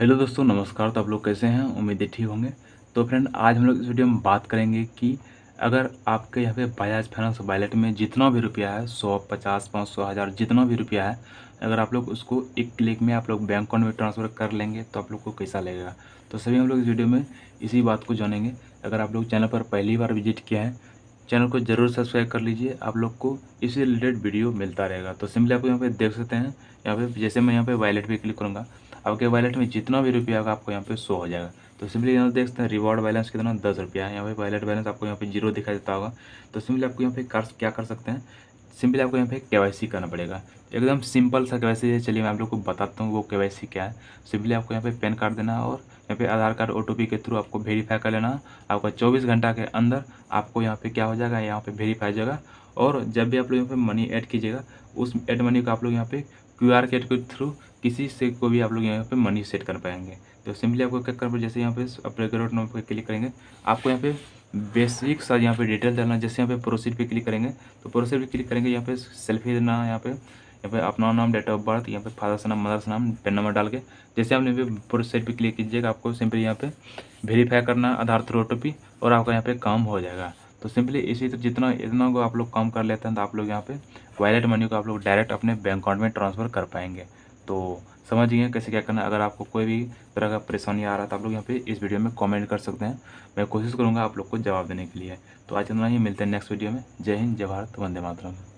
hello दोस्तों नमस्कार तो आप लोग कैसे हैं उम्मीद है ठीक होंगे तो फ्रेंड आज हम लोग इस वीडियो में बात करेंगे कि अगर आपके यहाँ पे बजाज फाइनेंस वैलेट में जितना भी रुपया है सौ पचास पाँच सौ हज़ार जितना भी रुपया है अगर आप लोग उसको एक क्लिक में आप लोग बैंक अकाउंट में ट्रांसफ़र कर लेंगे तो आप लोग को कैसा लगेगा तो सभी हम लोग इस वीडियो में इसी बात को जानेंगे अगर आप लोग चैनल पर पहली बार विजिट किए हैं चैनल को ज़रूर सब्सक्राइब कर लीजिए आप लोग को इसी रिलेटेड वीडियो मिलता रहेगा तो सिंपली आप यहाँ पे देख सकते हैं यहाँ पे जैसे मैं यहाँ पे वैलेट पे क्लिक करूँगा आपके वैलेट में जितना भी रुपया होगा आपको यहाँ पे शो हो जाएगा तो सिंपली यहाँ देख सकते हैं रिवॉर्ड बैलेंस कितना दस रुपया है यहाँ पे वैलेट बैलेंस आपको यहाँ पे जीरो दिखाई देता होगा तो सिंपली आपको यहाँ पे कर क्या कर सकते हैं सिंपली आपको यहाँ पे के करना पड़ेगा एकदम सिंपल सा के है चलिए मैं आप लोग को बताता हूँ वो के क्या है सिंपली आपको यहाँ पे पैन कार्ड देना है और यहाँ पे आधार कार्ड ओ के थ्रू आपको वेरीफाई कर लेना आपका 24 घंटा के अंदर आपको यहाँ पे क्या हो जाएगा यहाँ पे वेरीफाई हो जाएगा और जब भी आप लोग यहाँ पे मनी ऐड कीजिएगा उस ऐड मनी को आप लोग यहाँ पे क्यू आर के थ्रू किसी से को भी आप लोग यहाँ पे मनी सेट कर पाएंगे तो सिंपली आपको क्या करना जैसे यहाँ पे अपने अकाउंट नंबर पर क्लिक करेंगे आपको यहाँ पे बेसिक सा यहाँ पे डिटेल डालना जैसे यहाँ पे प्रोसीड पे क्लिक करेंगे तो प्रोसीड पे क्लिक करेंगे यहाँ पे सेल्फी देना यहाँ पे यहाँ पे अपना नाम डेट ऑफ बर्थ यहाँ पे फादर्स नाम मदर्स नाम पेन नंबर डाल के जैसे आप यहाँ पे प्रोसीड पे क्लिक कीजिएगा आपको सिंपली यहाँ पे वेरीफाई करना आधार थ्रू ओ और आपका यहाँ पे काम हो जाएगा तो सिंपली इसी तरह जितना इतना को आप लोग कम कर लेते हैं तो आप लोग यहाँ पे वॉलेट मनी को आप लोग डायरेक्ट अपने बैंक अकाउंट में ट्रांसफ़र कर पाएंगे तो समझिए कैसे क्या करना है अगर आपको कोई भी तरह का परेशानी आ रहा है तो आप लोग यहाँ पे इस वीडियो में कमेंट कर सकते हैं मैं कोशिश करूँगा आप लोग को जवाब देने के लिए तो आज इतना ही मिलते हैं नेक्स्ट वीडियो में जय हिंद जय भारत वंदे मातरम